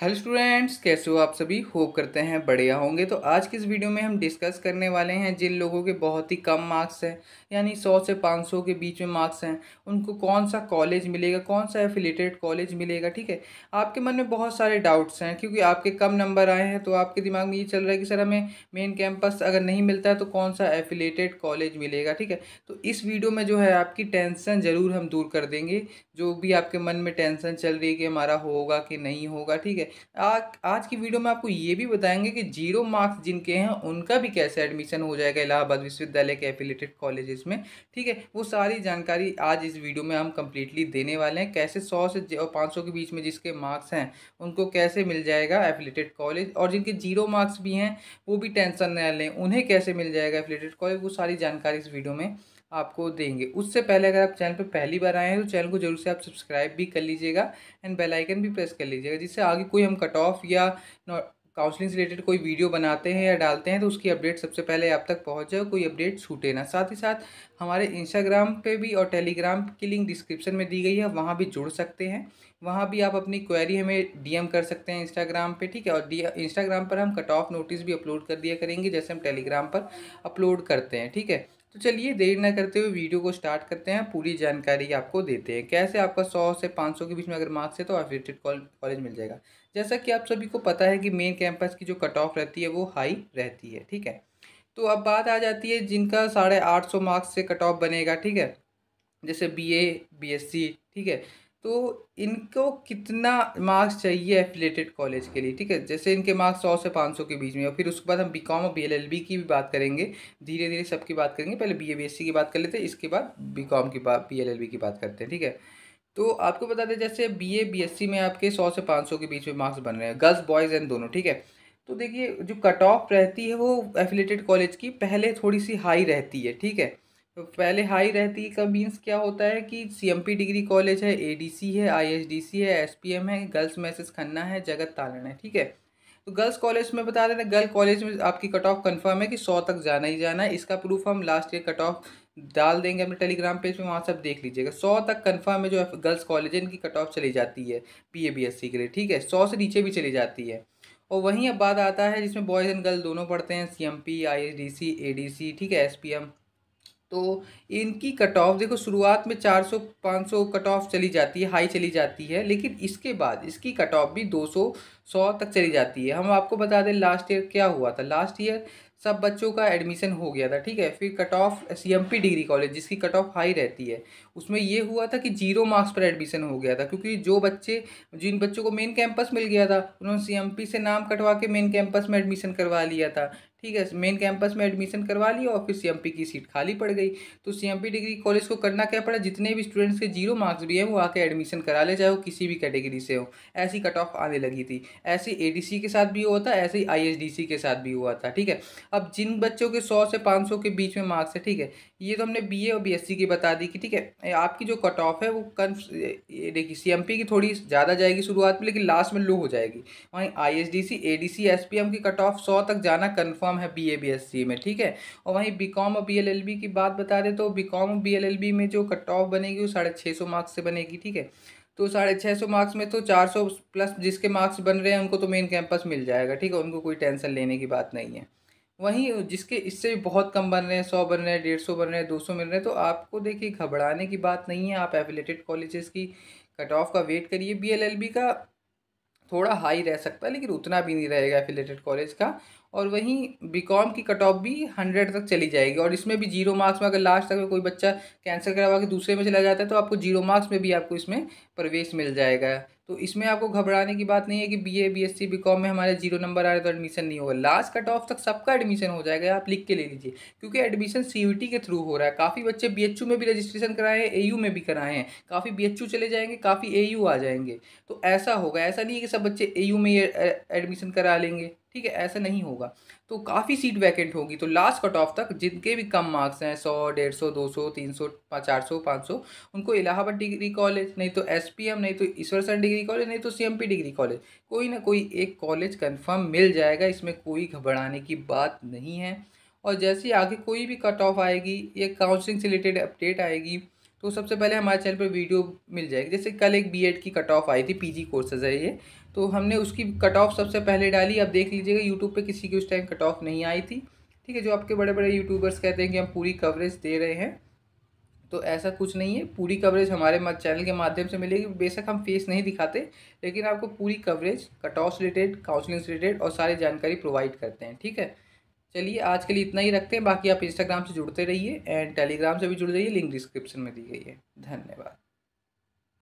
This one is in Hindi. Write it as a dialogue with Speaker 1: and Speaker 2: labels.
Speaker 1: हेलो स्टूडेंट्स कैसे हो आप सभी होप करते हैं बढ़िया होंगे तो आज की इस वीडियो में हम डिस्कस करने वाले हैं जिन लोगों के बहुत ही कम मार्क्स हैं यानी 100 से 500 के बीच में मार्क्स हैं उनको कौन सा कॉलेज मिलेगा कौन सा एफिलेटेड कॉलेज मिलेगा ठीक है आपके मन में बहुत सारे डाउट्स हैं क्योंकि आपके कम नंबर आए हैं तो आपके दिमाग में ये चल रहा है कि सर हमें मेन कैंपस अगर नहीं मिलता है तो कौन सा एफिलेटेड कॉलेज मिलेगा ठीक है तो इस वीडियो में जो है आपकी टेंशन ज़रूर हम दूर कर देंगे जो भी आपके मन में टेंशन चल रही है कि हमारा होगा कि नहीं होगा ठीक है है आ, आज की वीडियो में आपको ये भी बताएंगे कि जीरो मार्क्स जिनके हैं उनका भी कैसे एडमिशन हो जाएगा इलाहाबाद विश्वविद्यालय के एफिलेटेड कॉलेजेस में ठीक है वो सारी जानकारी आज इस वीडियो में हम कम्प्लीटली देने वाले हैं कैसे सौ से पाँच के बीच में जिसके मार्क्स हैं उनको कैसे मिल जाएगा एफिलेटेड कॉलेज और जिनके जीरो मार्क्स भी हैं वो भी टेंशन न लें उन्हें कैसे मिल जाएगा एफिलेटेड कॉलेज वो सारी जानकारी इस वीडियो में आपको देंगे उससे पहले अगर आप चैनल पर पहली बार आए हैं तो चैनल को जरूर से आप सब्सक्राइब भी कर लीजिएगा एंड बेल आइकन भी प्रेस कर लीजिएगा जिससे आगे कोई हम कट ऑफ या काउंसलिंग से रिलेटेड कोई वीडियो बनाते हैं या डालते हैं तो उसकी अपडेट सबसे पहले आप तक पहुंच जाए कोई अपडेट छूटे ना साथ ही साथ हमारे इंस्टाग्राम पे भी और टेलीग्राम की लिंक डिस्क्रिप्शन में दी गई है वहाँ भी जुड़ सकते हैं वहाँ भी आप अपनी क्वेरी हमें डीएम कर सकते हैं इंस्टाग्राम पे ठीक है और डी इंस्टाग्राम पर हम कट ऑफ नोटिस भी अपलोड कर दिया करेंगे जैसे हम टेलीग्राम पर अपलोड करते हैं ठीक है तो चलिए देर ना करते हुए वीडियो को स्टार्ट करते हैं पूरी जानकारी आपको देते हैं कैसे आपका सौ से पाँच सौ के बीच में अगर मार्क्स है तो एफिलेटेड कॉलेज मिल जाएगा जैसा कि आप सभी को पता है कि मेन कैंपस की जो कट ऑफ रहती है वो हाई रहती है ठीक है तो अब बात आ जाती है जिनका साढ़े आठ सौ मार्क्स से कट ऑफ बनेगा ठीक है जैसे B A B S C ठीक है तो इनको कितना मार्क्स चाहिए एफिलेटेड कॉलेज के लिए ठीक है जैसे इनके मार्क्स सौ से पाँच सौ के बीच में और फिर उसके बाद हम बी कॉम और बी एल एल बी की भी बात करेंगे धीरे धीरे सबकी बात करेंगे पहले B A B S C की बात कर लेते हैं इसके बाद बी कॉम की बात बी एल एल बी की बात करते हैं ठीक है तो आपको बता दें जैसे B A B S C में आपके सौ से पाँच सौ के बीच में मार्क्स बन रहे हैं गर्ल्स बॉयज़ एंड दोनों ठीक है तो देखिए जो कट ऑफ रहती है वो एफिलेटेड कॉलेज की पहले थोड़ी सी हाई रहती है ठीक है तो पहले हाई रहती का मीन्स क्या होता है कि सीएमपी डिग्री कॉलेज है एडीसी है आईएसडीसी है एसपीएम है गर्ल्स मैसेज खन्ना है जगत तालन है ठीक है तो गर्ल्स कॉलेज में बता देना गर्ल कॉलेज में आपकी कट ऑफ कन्फर्म है कि सौ तक जाना ही जाना है इसका प्रूफ हम लास्ट ईयर कट ऑफ डाल देंगे अपने टेलीग्राम पेज पे वहाँ से आप देख लीजिएगा सौ तक कन्फर्म है जो गर्ल्स कॉलेज है इनकी कट ऑफ चली जाती है P A B S C के लिए ठीक है सौ से नीचे भी चली जाती है और वहीं अब बात आता है जिसमें बॉयज़ एंड गर्ल दोनों पढ़ते हैं C M P I S D C A D C ठीक है एस पी एम तो इनकी कट ऑफ देखो शुरुआत में 400 500 कट ऑफ चली जाती है हाई चली जाती है लेकिन इसके बाद इसकी कट ऑफ भी 200 सौ तक चली जाती है हम आपको बता दें लास्ट ईयर क्या हुआ था लास्ट ईयर सब बच्चों का एडमिशन हो गया था ठीक है फिर cut off C M P degree college जिसकी कट ऑफ हाई रहती है उसमें ये हुआ था कि जीरो मार्क्स पर एडमिशन हो गया था क्योंकि जो बच्चे जिन बच्चों को मेन कैंपस मिल गया था उन्होंने सी एम पी से नाम कटवा के मेन कैंपस में एडमिशन करवा लिया था ठीक है मेन कैंपस में एडमिशन करवा लिया और फिर सी की सीट खाली पड़ गई तो सी डिग्री कॉलेज को करना क्या पड़ा जितने भी स्टूडेंट्स के जीरो मार्क्स भी हैं वो आके एडमिशन करा ले चाहे वो किसी भी कैटेगरी से हो ऐसी कट ऑफ आने लगी थी ऐसे ए के साथ भी हुआ था ऐसे ही आईएसडीसी के साथ भी हुआ था ठीक है अब जिन बच्चों के सौ से पाँच के बीच में मार्क्स है ठीक है ये तो हमने बी और बी की बता दी कि ठीक है आपकी जो कट ऑफ है वो कन्फ देखिए सी की थोड़ी ज़्यादा जाएगी शुरुआत में लेकिन लास्ट में लो हो जाएगी वहीं आई एस डी सी की कट ऑफ सौ तक जाना कन्फर्म कॉम है B A B S C में ठीक है और वहीं बी कॉम और बी एल एल बी की बात बता दें तो बी कॉम और बी एल एल बी में जो कट ऑफ बनेगी वो साढ़े छः सौ मार्क्स से बनेगी ठीक है तो साढ़े छः सौ मार्क्स में तो चार सौ प्लस जिसके मार्क्स बन रहे हैं उनको तो मेन कैंपस मिल जाएगा ठीक है उनको कोई टेंशन लेने की बात नहीं है वहीं जिसके इससे भी बहुत कम बन रहे हैं सौ बन रहे हैं डेढ़ सौ बन रहे हैं दो सौ मिल रहे हैं तो आपको देखिए घबराने की बात नहीं है आप एफिलेटेड कॉलेजेस की कट ऑफ का वेट करिए बीएलएलबी का थोड़ा हाई रह सकता है लेकिन उतना भी नहीं रहेगा एफिलेटेड कॉलेज का और वहीं बीकॉम की कट ऑफ भी हंड्रेड तक चली जाएगी और इसमें भी जीरो मार्क्स में अगर लास्ट तक कोई बच्चा कैंसिल करवा के दूसरे में चला जाता है तो आपको जीरो मार्क्स में भी आपको इसमें प्रवेश मिल जाएगा तो इसमें आपको घबराने की बात नहीं है कि B A B S C B com में हमारे जीरो नंबर आ रहे तो एडमिशन नहीं होगा लास्ट कट ऑफ तक सबका एडमिशन हो जाएगा आप लिख के ले लीजिए क्योंकि एडमिशन सी यू टी के थ्रू हो रहा है काफ़ी बच्चे बी एच यू में भी रजिस्ट्रेशन कराए हैं ए यू में भी कराए हैं काफ़ी बी एच यू चले जाएंगे काफ़ी ए यू आ जाएंगे तो ऐसा होगा ऐसा नहीं है कि सब बच्चे ए यू में एडमिशन करा लेंगे ठीक है ऐसा नहीं होगा तो काफ़ी सीट वैकेंट होगी तो लास्ट कट ऑफ तक जिनके भी कम मार्क्स हैं सौ डेढ़ सौ दो सौ तीन सौ चार सौ पाँच सौ उनको इलाहाबाद डिग्री कॉलेज नहीं तो एस पी एम नहीं तो सर डिग्री कॉलेज नहीं तो C M P degree college कोई ना कोई एक कॉलेज कन्फर्म मिल जाएगा इसमें कोई घबराने की बात नहीं है और जैसे आगे कोई भी कट ऑफ आएगी या काउंसिलिंग से रिलेटेड अपडेट आएगी तो सबसे पहले हमारे चैनल पर वीडियो मिल जाएगी जैसे कल एक बी की कट ऑफ आई थी पी कोर्सेज है ये तो हमने उसकी कट ऑफ सबसे पहले डाली आप देख लीजिएगा यूट्यूब पर किसी की उस टाइम कट ऑफ नहीं आई थी ठीक है जो आपके बड़े बड़े यूट्यूबर्स कहते हैं कि हम पूरी कवरेज दे रहे हैं तो ऐसा कुछ नहीं है पूरी कवरेज हमारे चैनल के माध्यम से मिलेगी बेशक हम फेस नहीं दिखाते लेकिन आपको पूरी coverage cut off related counselling related और सारी जानकारी प्रोवाइड करते हैं ठीक है चलिए आज के लिए इतना ही रखते हैं बाकी आप इंस्टाग्राम से जुड़ते रहिए एंड टेलीग्राम से भी जुड़ जाइए लिंक डिस्क्रिप्शन में दी गई है धन्यवाद